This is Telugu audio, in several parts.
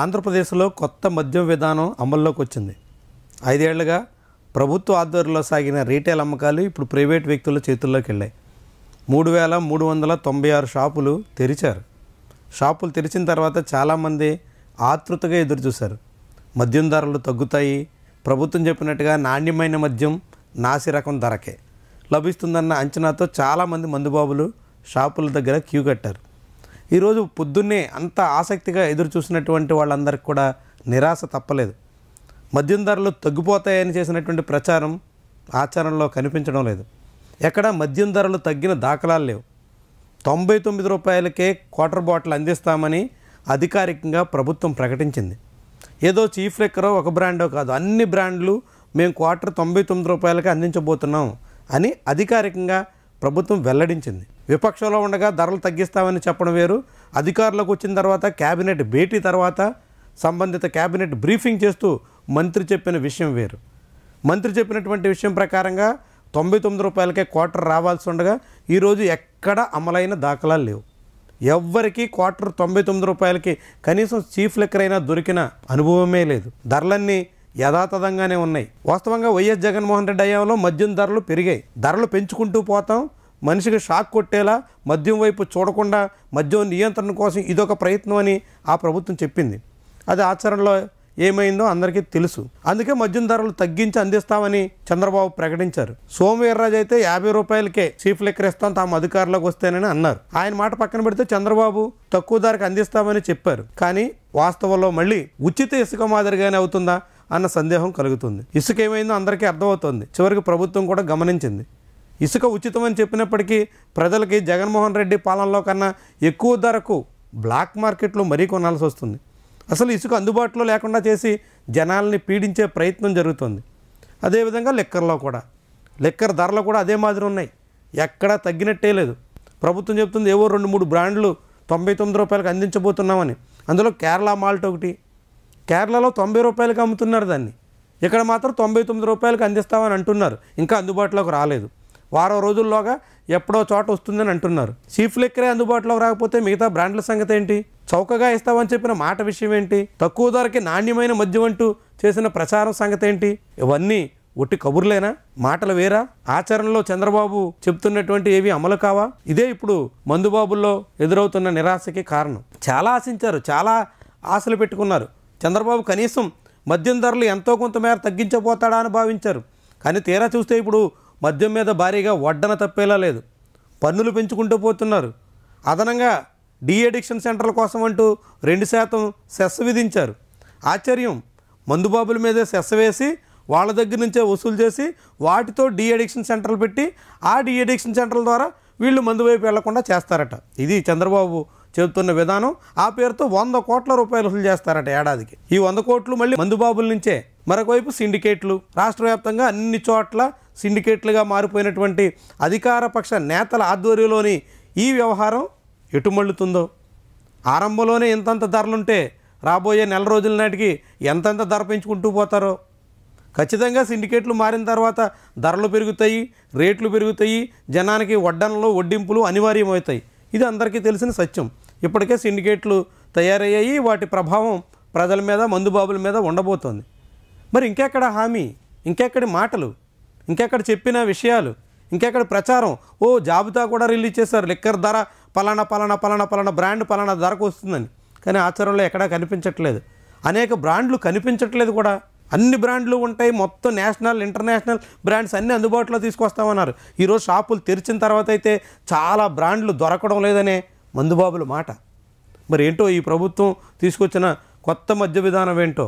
ఆంధ్రప్రదేశ్లో కొత్త మద్యం విధానం అమల్లోకి వచ్చింది ఐదేళ్లుగా ప్రభుత్వ ఆధ్వర్యంలో సాగిన రీటైల్ అమ్మకాలు ఇప్పుడు ప్రైవేట్ వ్యక్తుల చేతుల్లోకి వెళ్ళాయి మూడు వేల మూడు వందల తొంభై ఆరు షాపులు తెరిచారు షాపులు తెరిచిన తర్వాత చాలామంది ఆతృతగా ఎదురుచూశారు మద్యం ధరలు తగ్గుతాయి ప్రభుత్వం చెప్పినట్టుగా నాణ్యమైన మద్యం నాసి రకం ధరకే లభిస్తుందన్న అంచనాతో చాలామంది మందుబాబులు షాపుల దగ్గర క్యూ కట్టారు ఈరోజు పొద్దున్నే అంత ఆసక్తిగా ఎదురు చూసినటువంటి వాళ్ళందరికీ కూడా నిరాశ తప్పలేదు మద్యం ధరలు తగ్గిపోతాయని చేసినటువంటి ప్రచారం ఆచరణలో కనిపించడం లేదు ఎక్కడ మద్యం ధరలు తగ్గిన దాఖలాలు లేవు తొంభై తొమ్మిది రూపాయలకే క్వార్టర్ బాటిల్ అందిస్తామని అధికారికంగా ప్రభుత్వం ప్రకటించింది ఏదో చీఫ్ లెక్కరో ఒక బ్రాండో కాదు అన్ని బ్రాండ్లు మేము క్వార్టర్ తొంభై తొమ్మిది రూపాయలకే అందించబోతున్నాం అని అధికారికంగా ప్రభుత్వం వెల్లడించింది విపక్షంలో ఉండగా ధరలు తగ్గిస్తామని చెప్పడం వేరు అధికారులకు వచ్చిన తర్వాత క్యాబినెట్ భేటీ తర్వాత సంబంధిత క్యాబినెట్ బ్రీఫింగ్ చేస్తూ మంత్రి చెప్పిన విషయం వేరు మంత్రి చెప్పినటువంటి విషయం ప్రకారంగా తొంభై తొమ్మిది రూపాయలకే క్వార్టర్ రావాల్సి ఉండగా ఈరోజు ఎక్కడ అమలైన దాఖలాలు లేవు ఎవ్వరికి క్వార్టర్ తొంభై తొమ్మిది రూపాయలకి కనీసం చీఫ్ లెక్కర్ అయినా దొరికిన అనుభవమే లేదు ధరలన్నీ యథాతథంగానే ఉన్నాయి వాస్తవంగా వైఎస్ జగన్మోహన్ రెడ్డి అయ్యంలో మద్యం ధరలు పెరిగాయి ధరలు పెంచుకుంటూ పోతాం మనిషికి షాక్ కొట్టేలా మద్యం వైపు చూడకుండా మద్యం నియంత్రణ కోసం ఇదొక ప్రయత్నం అని ఆ ప్రభుత్వం చెప్పింది అది ఆచరణలో ఏమైందో అందరికీ తెలుసు అందుకే మద్యం ధరలు తగ్గించి అందిస్తామని చంద్రబాబు ప్రకటించారు సోమవీర్రాజు అయితే యాభై రూపాయలకే చీఫ్ లెక్కర్ ఇస్తాం తాము అధికారంలోకి వస్తేనని అన్నారు ఆయన మాట పక్కన పెడితే చంద్రబాబు తక్కువ ధరకు అందిస్తామని చెప్పారు కానీ వాస్తవంలో మళ్ళీ ఉచిత ఇసుక మాదిరిగానే అవుతుందా అన్న సందేహం కలుగుతుంది ఇసుక ఏమైందో అందరికీ అర్థమవుతుంది చివరికి ప్రభుత్వం కూడా గమనించింది ఇసుక ఉచితమని చెప్పినప్పటికీ ప్రజలకి జగన్మోహన్ రెడ్డి పాలనలో కన్నా ఎక్కువ ధరకు బ్లాక్ మార్కెట్లో మరీ కొనాల్సి వస్తుంది అసలు ఇసుక అందుబాటులో లేకుండా చేసి జనాల్ని పీడించే ప్రయత్నం జరుగుతుంది అదేవిధంగా లెక్కర్లో కూడా లెక్కర్ ధరలు కూడా అదే మాదిరి ఉన్నాయి ఎక్కడా తగ్గినట్టే లేదు ప్రభుత్వం చెప్తుంది ఏవో రెండు మూడు బ్రాండ్లు తొంభై తొమ్మిది రూపాయలకు అందించబోతున్నామని అందులో కేరళ మాల్ట్ ఒకటి కేరళలో తొంభై రూపాయలకు అమ్ముతున్నారు దాన్ని ఇక్కడ మాత్రం తొంభై తొమ్మిది రూపాయలకు అందిస్తామని అంటున్నారు ఇంకా అందుబాటులోకి రాలేదు వారం రోజుల్లోగా ఎప్పుడో చోట వస్తుందని అంటున్నారు చీఫ్ లెక్కరే అందుబాటులోకి రాకపోతే మిగతా బ్రాండ్ల సంగతి ఏంటి చౌకగా ఇస్తామని చెప్పిన మాట విషయం ఏంటి తక్కువ ధరకి నాణ్యమైన మద్యం అంటూ చేసిన ప్రచారం సంగతి ఏంటి ఇవన్నీ ఒట్టి కబుర్లేనా మాటలు వేరా ఆచరణలో చంద్రబాబు చెప్తున్నటువంటి ఏవి అమలు కావా ఇదే ఇప్పుడు మందుబాబుల్లో ఎదురవుతున్న నిరాశకి కారణం చాలా ఆశించారు చాలా ఆశలు పెట్టుకున్నారు చంద్రబాబు కనీసం మద్యం ధరలు ఎంతో కొంతమేర తగ్గించబోతాడా అని భావించారు కానీ తీరా చూస్తే ఇప్పుడు మద్యం మీద భారీగా వడ్డన తప్పేలా లేదు పన్నులు పెంచుకుంటూ పోతున్నారు అదనంగా డిఎడిక్షన్ సెంటర్ల కోసం అంటూ రెండు శాతం సెస్ విధించారు ఆశ్చర్యం మందుబాబుల మీద సెస్ వేసి వాళ్ళ దగ్గర నుంచే వసూలు చేసి వాటితో డిఎడిక్షన్ సెంటర్లు పెట్టి ఆ డిఎడిక్షన్ సెంటర్ల ద్వారా వీళ్ళు మందు వైపు వెళ్లకుండా చేస్తారట ఇది చంద్రబాబు చెబుతున్న విధానం ఆ పేరుతో వంద కోట్ల రూపాయలు వసూలు చేస్తారట ఏడాదికి ఈ వంద కోట్లు మళ్ళీ మందుబాబుల నుంచే మరొకవైపు సిండికేట్లు రాష్ట్ర వ్యాప్తంగా అన్ని చోట్ల సిండికేట్లుగా మారిపోయినటువంటి అధికారపక్ష నేతల ఆధ్వర్యంలోని ఈ వ్యవహారం ఎటుమళ్ళుతుందో ఆరంభంలోనే ఇంతంత ధరలుంటే రాబోయే నెల రోజుల నాటికి ఎంతెంత ధర పెంచుకుంటూ పోతారో ఖచ్చితంగా సిండికేట్లు మారిన తర్వాత ధరలు పెరుగుతాయి రేట్లు పెరుగుతాయి జనానికి వడ్డనలు వడ్డింపులు అనివార్యమవుతాయి ఇది అందరికీ తెలిసిన సత్యం ఇప్పటికే సిండికేట్లు తయారయ్యాయి వాటి ప్రభావం ప్రజల మీద మందుబాబుల మీద ఉండబోతోంది మరి ఇంకెక్కడ హామీ ఇంకెక్కడి మాటలు ఇంకెక్కడ చెప్పిన విషయాలు ఇంకెక్కడ ప్రచారం ఓ జాబితా కూడా రిలీజ్ చేశారు లిక్కర్ ధర పలానా పలానా పలానా పలానా బ్రాండ్ పలానా ధరకు వస్తుందని కానీ ఆచరణలో ఎక్కడా కనిపించట్లేదు అనేక బ్రాండ్లు కనిపించట్లేదు కూడా అన్ని బ్రాండ్లు ఉంటాయి మొత్తం నేషనల్ ఇంటర్నేషనల్ బ్రాండ్స్ అన్నీ అందుబాటులో తీసుకొస్తామన్నారు ఈరోజు షాపులు తెరిచిన తర్వాత అయితే చాలా బ్రాండ్లు దొరకడం లేదనే మందుబాబుల మాట మరి ఏంటో ఈ ప్రభుత్వం తీసుకొచ్చిన కొత్త మద్య విధానం ఏంటో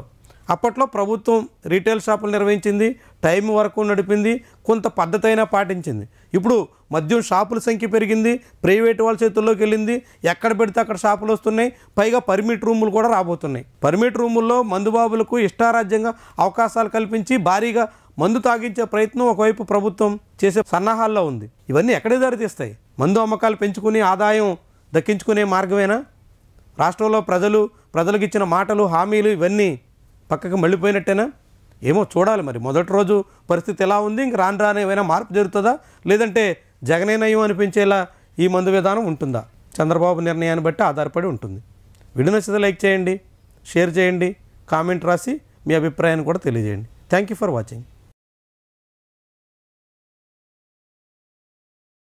అప్పట్లో ప్రభుత్వం రీటైల్ షాపులు నిర్వహించింది టైం వరకు నడిపింది కొంత పద్ధతైనా పాటించింది ఇప్పుడు మద్యం షాపుల సంఖ్య పెరిగింది ప్రైవేట్ వాళ్ళ చేతుల్లోకి వెళ్ళింది ఎక్కడ పెడితే అక్కడ షాపులు వస్తున్నాయి పైగా పర్మిట్ రూములు కూడా రాబోతున్నాయి పర్మిట్ రూముల్లో మందుబాబులకు ఇష్టారాజ్యంగా అవకాశాలు కల్పించి భారీగా మందు తాగించే ప్రయత్నం ఒకవైపు ప్రభుత్వం చేసే సన్నాహాల్లో ఉంది ఇవన్నీ ఎక్కడే దారితీస్తాయి మందు అమ్మకాలు పెంచుకుని ఆదాయం దక్కించుకునే మార్గమేనా రాష్ట్రంలో ప్రజలు ప్రజలకు ఇచ్చిన మాటలు హామీలు ఇవన్నీ పక్కకు మళ్ళీపోయినట్టేనా ఏమో చూడాలి మరి మొదటి రోజు పరిస్థితి ఎలా ఉంది ఇంక రాను రాని ఏమైనా మార్పు జరుగుతుందా లేదంటే జగనేనయం అనిపించేలా ఈ మందు విధానం ఉంటుందా చంద్రబాబు నిర్ణయాన్ని బట్టి ఆధారపడి ఉంటుంది వీడియో నచ్చితే లైక్ చేయండి షేర్ చేయండి కామెంట్ రాసి మీ అభిప్రాయాన్ని కూడా తెలియజేయండి థ్యాంక్ యూ ఫర్ వాచింగ్